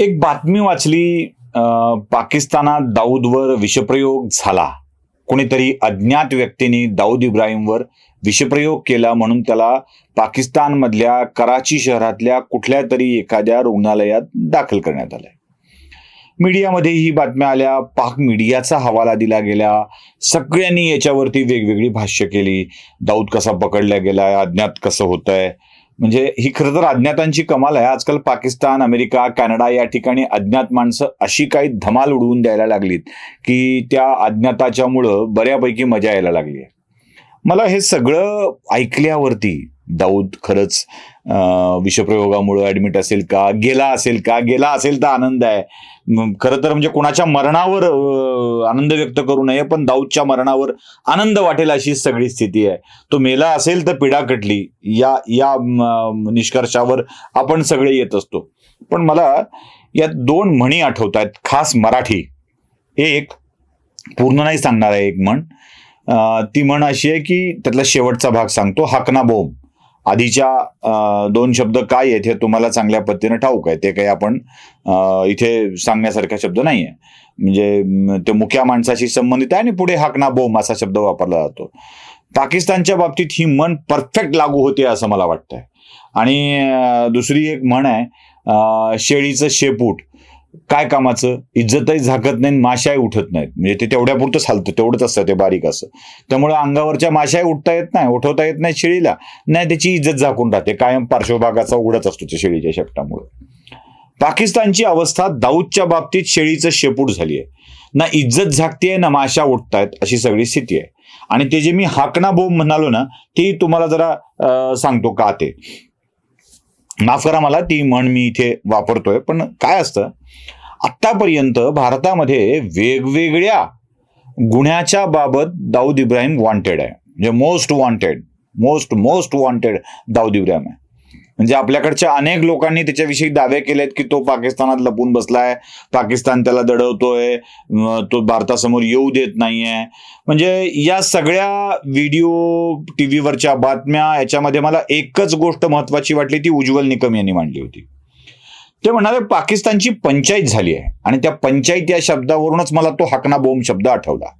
एक बातमी वाचली पाकिस्तानात दाऊदवर विषप्रयोग झाला कोणीतरी अज्ञात व्यक्तीने दाऊद इब्राहिमवर विषप्रयोग केला म्हणून त्याला पाकिस्तानमधल्या कराची शहरातल्या कुठल्या तरी एखाद्या रुग्णालयात दाखल करण्यात आलंय मीडियामध्ये ही बातम्या आल्या पाक मीडियाचा हवाला दिला गेला सगळ्यांनी याच्यावरती वेगवेगळी भाष्य केली दाऊद कसा पकडला गेला अज्ञात कसं होतंय म्हणजे ही खरं तर अज्ञातांची कमाल आहे आजकाल पाकिस्तान अमेरिका कॅनडा या ठिकाणी अज्ञात माणसं अशी काही धमाल उडवून द्यायला लागलीत की त्या अज्ञाताच्यामुळं बऱ्यापैकी मजा यायला लागली मला हे सगळं ऐकल्यावरती दाऊद खरंच विषप्रयोगामुळे ऍडमिट असेल का गेला असेल का गेला असेल तर आनंद आहे खरं तर म्हणजे कोणाच्या मरणावर आनंद व्यक्त करू नये पण दाऊदच्या मरणावर आनंद वाटेल अशी सगळी स्थिती आहे तो मेला असेल तर पिढा कटली या या निष्कर्षावर आपण सगळे येत असतो पण मला यात दोन म्हणी आठवत आहेत खास मराठी एक पूर्ण नाही सांगणार आहे एक म्हण ती म्हण अशी आहे की त्यातला शेवटचा भाग सांगतो हाकना बोम आधीच्या दोन शब्द काय आहेत हे तुम्हाला चांगल्या पद्धतीनं ठाऊक आहे ते काही आपण इथे सांगण्यासारखा शब्द नाही आहे म्हणजे ते मुख्या माणसाशी संबंधित आहे आणि पुढे हाकना बोम असा शब्द वापरला जातो पाकिस्तानच्या बाबतीत ही म्हण परफेक्ट लागू होते असं मला वाटतंय आणि दुसरी एक म्हण आहे शेळीचं शेपूट काय कामाचं इज्जतही झाकत नाही माशाही उठत नाहीत म्हणजे ते पुरतं हालतं तेवढंच असतं ते बारीक असं त्यामुळे अंगावरच्या माशाही उठता येत नाही उठवता येत नाही शेळीला नाही त्याची इज्जत झाकून राहते कायम पार्श्वभागाचा उघडत असतो त्या शेळीच्या शेपटामुळे पाकिस्तानची अवस्था दाऊदच्या बाबतीत शेळीचं शेपूट झाली आहे ना इज्जत झाकतीये ना माशा उठतायत अशी सगळी स्थिती आहे आणि ते जे मी हाकणा बोंब म्हणालो ना तेही तुम्हाला जरा सांगतो का ते माफ करा मला ती म्हण मी इथे वापरतोय पण काय असतं आत्तापर्यंत भारतामध्ये वेगवेगळ्या गुन्ह्याच्या बाबत दाऊद इब्राहिम वॉन्टेड आहे म्हणजे most wanted most most wanted Dawood Ibrahim आहे म्हणजे आपल्याकडच्या अनेक लोकांनी त्याच्याविषयी दावे केलेत की तो पाकिस्तानात लपून बसलाय पाकिस्तान त्याला दडवतोय तो भारतासमोर येऊ देत नाहीये म्हणजे या सगळ्या व्हिडिओ टी व्हीवरच्या बातम्या याच्यामध्ये मला एकच गोष्ट महत्वाची वाटली ती उज्ज्वल निकम यांनी मांडली होती ते म्हणाले पाकिस्तानची पंचायत झाली आहे आणि त्या पंचायत या शब्दावरूनच मला तो हकना बोंब शब्द आठवला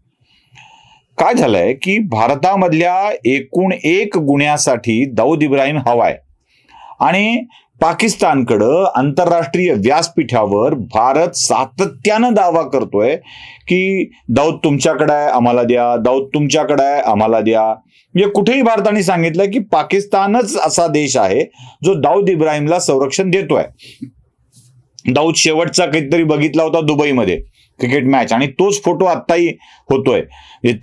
काय झालंय की भारतामधल्या एकूण एक गुन्ह्यासाठी दाऊद इब्राहिम हवाय आणि पाकिस्तानकडं आंतरराष्ट्रीय व्यासपीठावर भारत सातत्यानं दावा करतोय की दाऊद तुमच्याकडे आहे आम्हाला द्या दाऊद तुमच्याकडे आहे आम्हाला द्या म्हणजे कुठेही भारताने सांगितलं की पाकिस्तानच असा देश आहे जो दाऊद इब्राहिमला संरक्षण देतोय दाऊद शेवटचा काहीतरी बघितला होता दुबईमध्ये क्रिकेट मॅच आणि तोच फोटो आत्ताही होतोय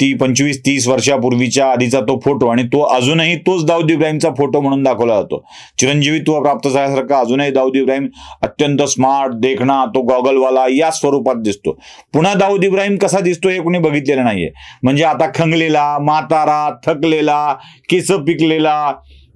ती पंचवीस तीस वर्षापूर्वीच्या आधीचा तो फोटो आणि तो अजूनही तोच दाऊद इब्राहिमचा फोटो म्हणून दाखवला जातो चिरंजीवीत्व प्राप्त झाल्यासारखा अजूनही दाऊद इब्राहिम अत्यंत स्मार्ट देखणा तो गॉगलवाला या स्वरूपात दिसतो पुन्हा दाऊद इब्राहिम कसा दिसतो हे कोणी बघितलेलं नाहीये म्हणजे आता खंगलेला म्हातारा थकलेला केस पिकलेला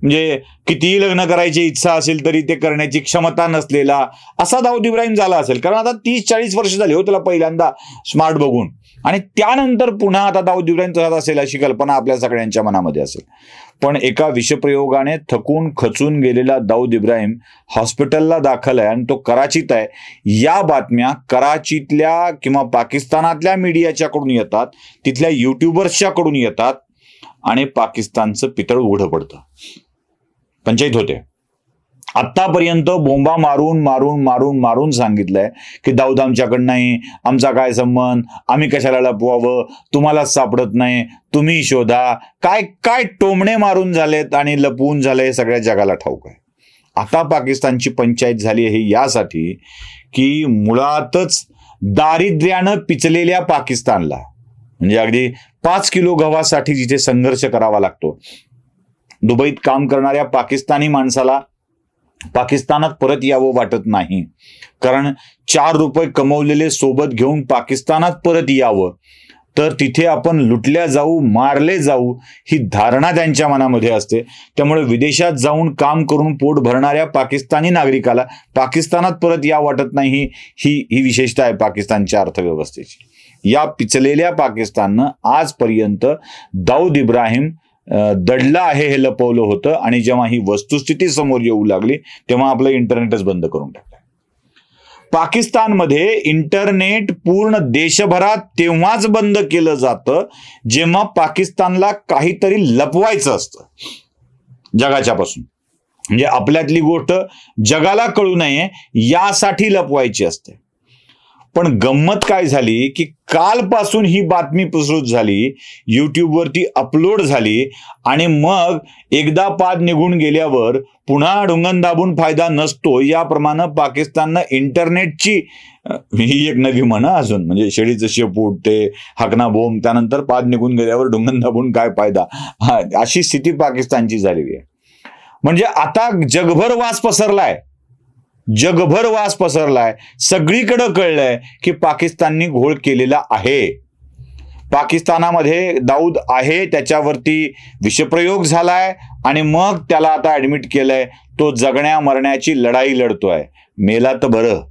म्हणजे कितीही लग्न करायची इच्छा असेल तरी ते करण्याची क्षमता नसलेला असा दाऊद इब्राहिम झाला असेल कारण आता तीस चाळीस वर्ष झाली हो त्याला पहिल्यांदा स्मार्ट बघून आणि त्यानंतर पुन्हा आता दाऊद इब्राहिम चालत असेल अशी कल्पना आपल्या सगळ्यांच्या मनामध्ये असेल पण एका विषप्रयोगाने थकून खचून गेलेला दाऊद इब्राहिम हॉस्पिटलला दाखल आहे आणि तो कराचीत आहे या बातम्या कराचीतल्या किंवा पाकिस्तानातल्या मीडियाच्याकडून येतात तिथल्या युट्युबर्सच्याकडून येतात आणि पाकिस्तानचं पितळ उघडं पडतं पंचायत होते आतापर्यंत बोंबा मारून मारून मारून मारून सांगितलंय की दाऊद आमच्याकडं नाही आमचा काय संबंध आम्ही कशाला लपवावं तुम्हालाच सापडत नाही तुम्ही शोधा काय काय टोमणे मारून झालेत आणि लपवून झाले हे सगळ्या जगाला ठाऊक आहे आता पाकिस्तानची पंचायत झाली हे यासाठी की मुळातच दारिद्र्यानं पिचलेल्या पाकिस्तानला म्हणजे अगदी पाच किलो गव्हासाठी जिथे संघर्ष करावा लागतो दुबईत काम करणाऱ्या पाकिस्तानी माणसाला पाकिस्तानात परत यावं वाटत नाही कारण चार रुपये कमवलेले सोबत घेऊन पाकिस्तानात परत यावं तर तिथे आपण लुटल्या जाऊ मारले जाऊ ही धारणा त्यांच्या मनामध्ये असते त्यामुळे विदेशात जाऊन काम करून पोट भरणाऱ्या पाकिस्तानी नागरिकाला पाकिस्तानात परत या वाटत नाही ही ही विशेषता आहे पाकिस्तानच्या अर्थव्यवस्थेची या पिचलेल्या पाकिस्ताननं आजपर्यंत दाऊद इब्राहिम दडलं आहे हे लपवलं होतं आणि जेव्हा ही वस्तुस्थिती समोर येऊ लागली तेव्हा आपलं इंटरनेटच बंद करून टाकलं पाकिस्तानमध्ये इंटरनेट पूर्ण देशभरात तेव्हाच बंद केलं जातं जेव्हा पाकिस्तानला काहीतरी लपवायचं असतं जगाच्यापासून म्हणजे आपल्यातली गोष्ट जगाला कळू नये यासाठी लपवायची असते पण गंमत काय झाली की कालपासून ही बातमी प्रसृत झाली युट्यूबवरती अपलोड झाली आणि मग एकदा पाद निघून गेल्यावर पुन्हा ढुंगण दाबून फायदा नसतो याप्रमाणे पाकिस्ताननं इंटरनेटची ही एक नवी म्हण अजून म्हणजे शेळीचं शेप उठते हकना बोम त्यानंतर पाद निघून गेल्यावर ढुंगण दाबून काय फायदा हा अशी स्थिती पाकिस्तानची झालेली आहे म्हणजे आता जगभर वास पसरलाय जगभर वास पसरलाय सगळीकडे कळलंय की पाकिस्ताननी घोळ केलेला आहे पाकिस्तानामध्ये दाऊद आहे त्याच्यावरती विषप्रयोग झालाय आणि मग त्याला आता ऍडमिट केलंय तो जगण्या मरण्याची लढाई लढतोय मेला तर बरं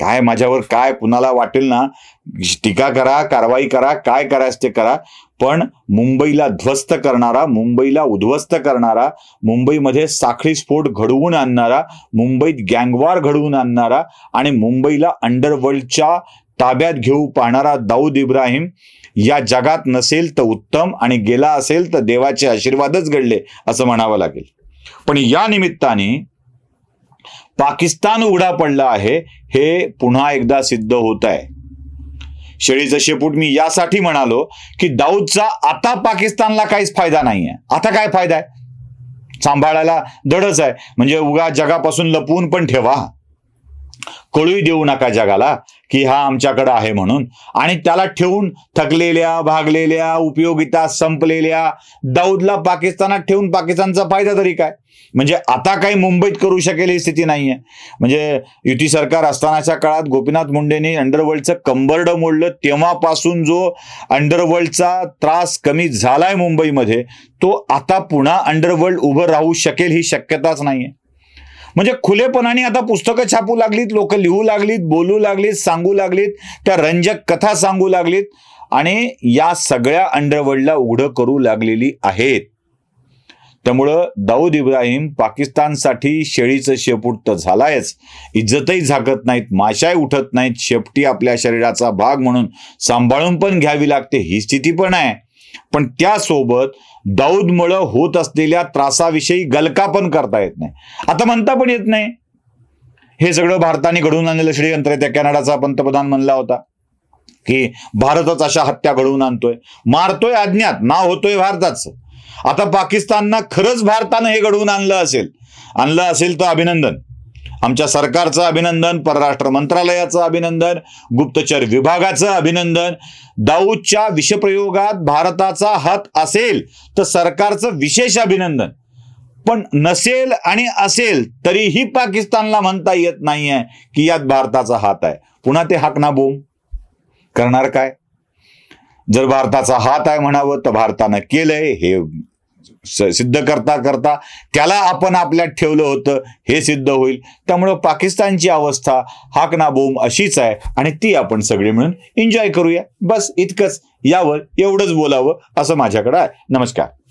काय माझ्यावर काय कुणाला वाटेल ना टीका करा कारवाई करा काय करायचं ते करा पण मुंबईला ध्वस्त करणारा मुंबईला उद्ध्वस्त करणारा मुंबईमध्ये साखळी स्फोट घडवून आणणारा मुंबईत गँगवार घडवून आणणारा आणि मुंबईला अंडरवर्ल्डच्या ताब्यात घेऊ पाहणारा दाऊद इब्राहिम या जगात नसेल तर उत्तम आणि गेला असेल तर देवाचे आशीर्वादच घडले असं म्हणावं लागेल पण या निमित्ताने पाकिस्तान उघडा पडला आहे हे पुन्हा एकदा सिद्ध होत आहे शेळीचं शेपूट मी यासाठी म्हणालो की दाऊदचा आता पाकिस्तानला काहीच फायदा नाहीये आता काय फायदा आहे सांभाळायला दडच आहे म्हणजे उगा जगापासून लपवून पण ठेवा कळू देऊ नका जगाला की हा आमच्याकडं आहे म्हणून आणि त्याला ठेवून थकलेल्या भागलेल्या उपयोगिता संपलेल्या दाऊदला पाकिस्तानात ठेवून पाकिस्तानचा फायदा तरी काय म्हणजे आता काही मुंबईत करू शकेल ही स्थिती नाहीये म्हणजे युती सरकार असतानाच्या काळात गोपीनाथ मुंडेंनी अंडरवर्ल्डचं कंबर्ड मोडलं तेव्हापासून जो अंडरवर्ल्डचा त्रास कमी झालाय मुंबईमध्ये तो आता पुन्हा अंडरवर्ल्ड उभं राहू शकेल ही शक्यताच नाहीये म्हणजे खुलेपणाने आता पुस्तकं छापू लागलीत लोक लिहू लागलीत बोलू लागलीत सांगू लागलीत त्या रंजक कथा सांगू लागलीत आणि या सगळ्या अंडरवर्ल्डला उघडं करू लागलेली आहेत त्यामुळं दाऊद इब्राहिम पाकिस्तानसाठी शेळीचं शेपूट तर झालायच इज्जतही झाकत नाहीत माशाही उठत नाहीत शेपटी आपल्या शरीराचा भाग म्हणून सांभाळून पण घ्यावी लागते ही स्थिती पण आहे पण त्यासोबत दाऊदमुळं होत असलेल्या त्रासाविषयी गलका पण करता येत नाही आता म्हणता पण येत नाही हे सगळं भारताने घडवून आणलेलं षडयंत्र त्या कॅनडाचा पंतप्रधान म्हणला होता की भारतच अशा हत्या घडवून आणतोय मारतोय अज्ञात नाव होतोय भारताचं आता पाकिस्तानना खरंच भारतानं हे घडवून आणलं असेल आणलं असेल तर अभिनंदन आमच्या सरकारचं अभिनंदन परराष्ट्र मंत्रालयाचं अभिनंदन गुप्तचर विभागाचं अभिनंदन दाऊदच्या विषप्रयोगात भारताचा हात असेल तर सरकारचं विशेष अभिनंदन पण नसेल आणि असेल तरीही पाकिस्तानला म्हणता येत नाहीये की यात भारताचा हात आहे पुन्हा ते हाकना बोम करणार काय जर भारताचा हात आहे म्हणावं तर भारतानं केलंय हे सिद्ध करता करता त्याला आपण आपल्यात ठेवलं होतं हे सिद्ध होईल त्यामुळं पाकिस्तानची अवस्था बोम अशीच आहे आणि ती आपण सगळे मिळून एन्जॉय करूया बस इतकंच यावर एवढंच बोलावं असं माझ्याकडं आहे नमस्कार